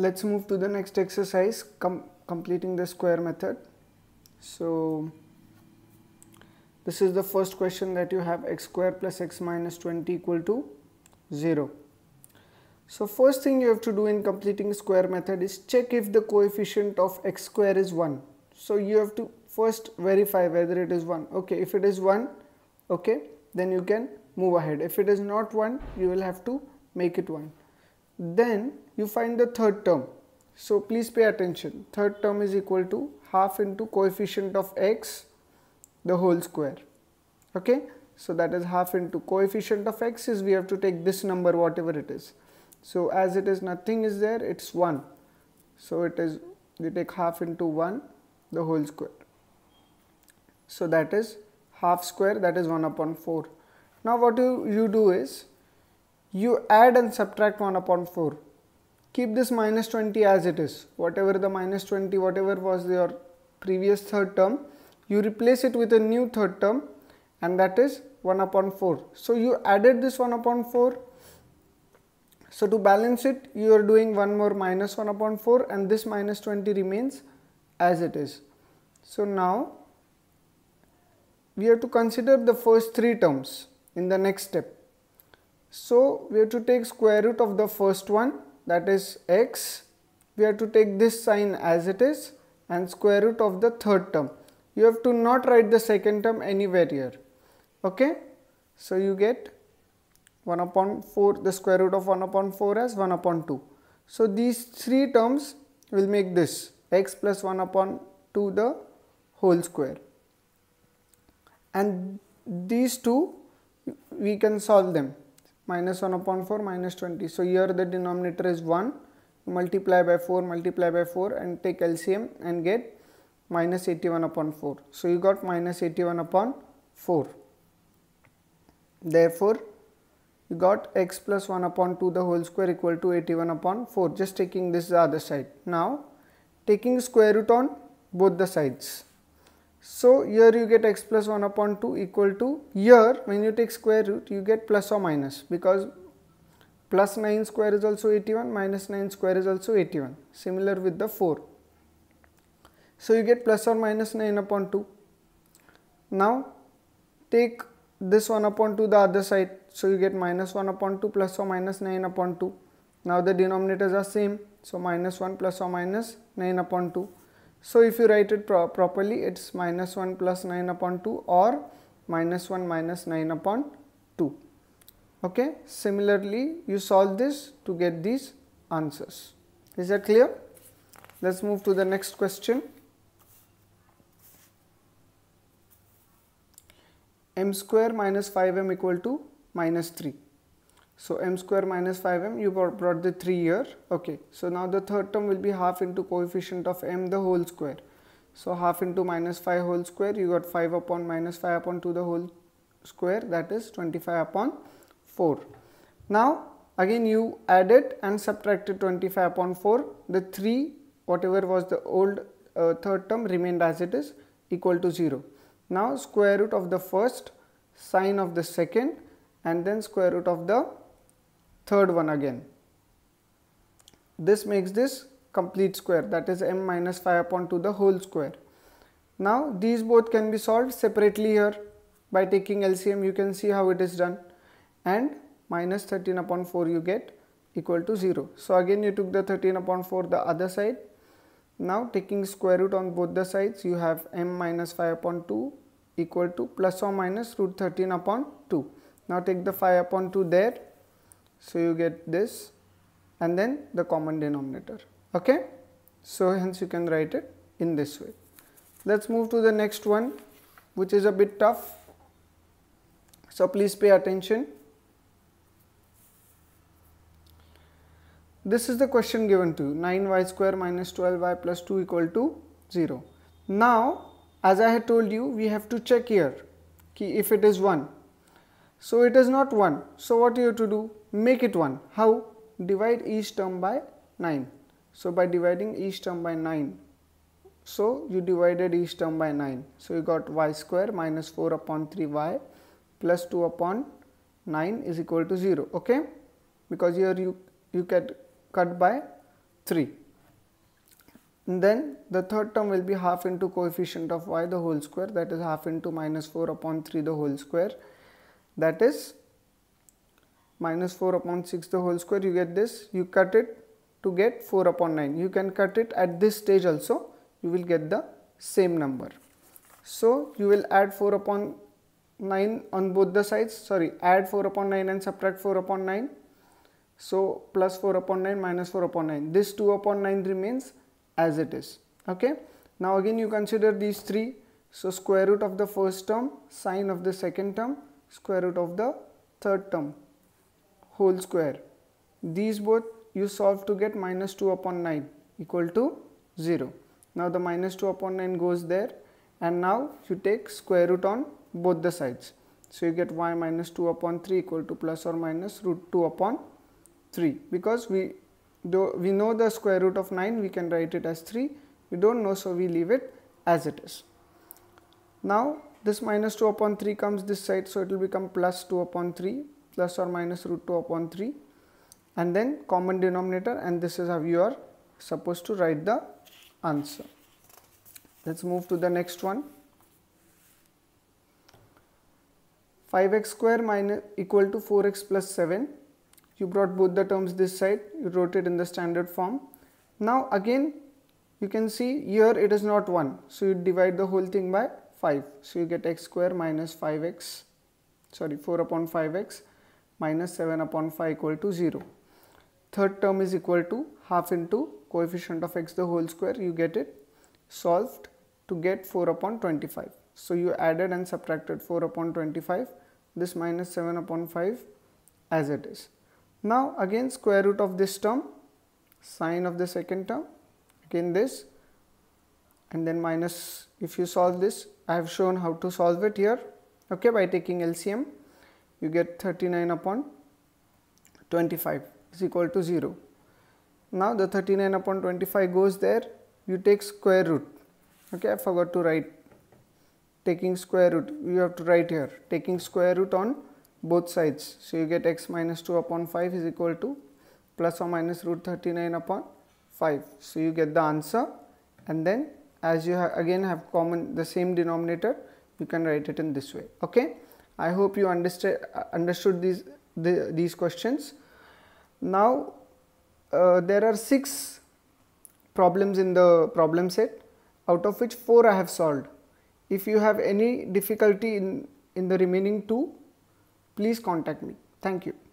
Let's move to the next exercise, com completing the square method. So this is the first question that you have x square plus x minus 20 equal to 0. So first thing you have to do in completing square method is check if the coefficient of x square is 1. So you have to first verify whether it is 1. Okay, if it is 1, okay, then you can move ahead. If it is not 1, you will have to make it 1 then you find the third term. So please pay attention. Third term is equal to half into coefficient of x the whole square. Okay. So that is half into coefficient of x is we have to take this number whatever it is. So as it is nothing is there it's 1. So it is we take half into 1 the whole square. So that is half square that is 1 upon 4. Now what you, you do is you add and subtract 1 upon 4 keep this minus 20 as it is whatever the minus 20 whatever was your previous third term you replace it with a new third term and that is 1 upon 4 so you added this 1 upon 4 so to balance it you are doing one more minus 1 upon 4 and this minus 20 remains as it is so now we have to consider the first three terms in the next step so we have to take square root of the first one that is x. We have to take this sign as it is and square root of the third term. You have to not write the second term anywhere here. Okay. So you get 1 upon 4 the square root of 1 upon 4 as 1 upon 2. So these three terms will make this x plus 1 upon 2 the whole square and these two we can solve them minus 1 upon 4 minus 20. So here the denominator is 1 multiply by 4 multiply by 4 and take LCM and get minus 81 upon 4. So you got minus 81 upon 4. Therefore you got x plus 1 upon 2 the whole square equal to 81 upon 4 just taking this the other side. Now taking square root on both the sides. So, here you get x plus 1 upon 2 equal to here when you take square root you get plus or minus because plus 9 square is also 81 minus 9 square is also 81 similar with the 4. So, you get plus or minus 9 upon 2. Now, take this 1 upon 2 the other side. So, you get minus 1 upon 2 plus or minus 9 upon 2. Now, the denominators are same. So, minus 1 plus or minus 9 upon 2. So if you write it pro properly, it's minus 1 plus 9 upon 2 or minus 1 minus 9 upon 2. Okay. Similarly, you solve this to get these answers. Is that clear? Let us move to the next question. m square minus 5m equal to minus 3. So m square minus 5m, you brought the 3 here. Okay, so now the third term will be half into coefficient of m the whole square. So half into minus 5 whole square, you got 5 upon minus 5 upon 2 the whole square, that is 25 upon 4. Now again you added and subtracted 25 upon 4, the 3 whatever was the old uh, third term remained as it is equal to 0. Now square root of the first, sine of the second and then square root of the third one again. This makes this complete square that is m minus 5 upon 2 the whole square. Now these both can be solved separately here by taking LCM you can see how it is done and minus 13 upon 4 you get equal to 0. So again you took the 13 upon 4 the other side. Now taking square root on both the sides you have m minus 5 upon 2 equal to plus or minus root 13 upon 2. Now take the 5 upon 2 there so you get this and then the common denominator. Okay. So hence you can write it in this way. Let's move to the next one which is a bit tough. So please pay attention. This is the question given to you 9y square minus 12y plus 2 equal to 0. Now as I had told you we have to check here if it is 1. So it is not 1. So what you have to do? make it 1. How? Divide each term by 9. So, by dividing each term by 9, so you divided each term by 9. So, you got y square minus 4 upon 3y plus 2 upon 9 is equal to 0, okay? Because here you, you get cut by 3. And then the third term will be half into coefficient of y the whole square that is half into minus 4 upon 3 the whole square that is minus 4 upon 6 the whole square you get this you cut it to get 4 upon 9 you can cut it at this stage also you will get the same number so you will add 4 upon 9 on both the sides sorry add 4 upon 9 and subtract 4 upon 9 so plus 4 upon 9 minus 4 upon 9 this 2 upon 9 remains as it is okay now again you consider these three so square root of the first term sine of the second term square root of the third term whole square. These both you solve to get minus 2 upon 9 equal to 0. Now the minus 2 upon 9 goes there and now you take square root on both the sides. So you get y minus 2 upon 3 equal to plus or minus root 2 upon 3 because we though we know the square root of 9 we can write it as 3 we don't know so we leave it as it is. Now this minus 2 upon 3 comes this side so it will become plus 2 upon 3 plus or minus root 2 upon 3 and then common denominator and this is how you are supposed to write the answer. Let's move to the next one. 5x square minus equal to 4x plus 7. You brought both the terms this side, you wrote it in the standard form. Now again you can see here it is not 1. So you divide the whole thing by 5. So you get x square minus 5x sorry 4 upon 5x minus 7 upon phi equal to 0. Third term is equal to half into coefficient of x the whole square you get it solved to get 4 upon 25. So you added and subtracted 4 upon 25 this minus 7 upon 5 as it is. Now again square root of this term sine of the second term again this and then minus if you solve this I have shown how to solve it here okay by taking LCM you get 39 upon 25 is equal to 0. Now the 39 upon 25 goes there, you take square root. Okay, I forgot to write taking square root, you have to write here taking square root on both sides. So you get x minus 2 upon 5 is equal to plus or minus root 39 upon 5. So you get the answer and then as you ha again have common the same denominator you can write it in this way. Okay. I hope you understood understood these the, these questions. Now uh, there are six problems in the problem set out of which four I have solved. If you have any difficulty in, in the remaining two, please contact me. Thank you.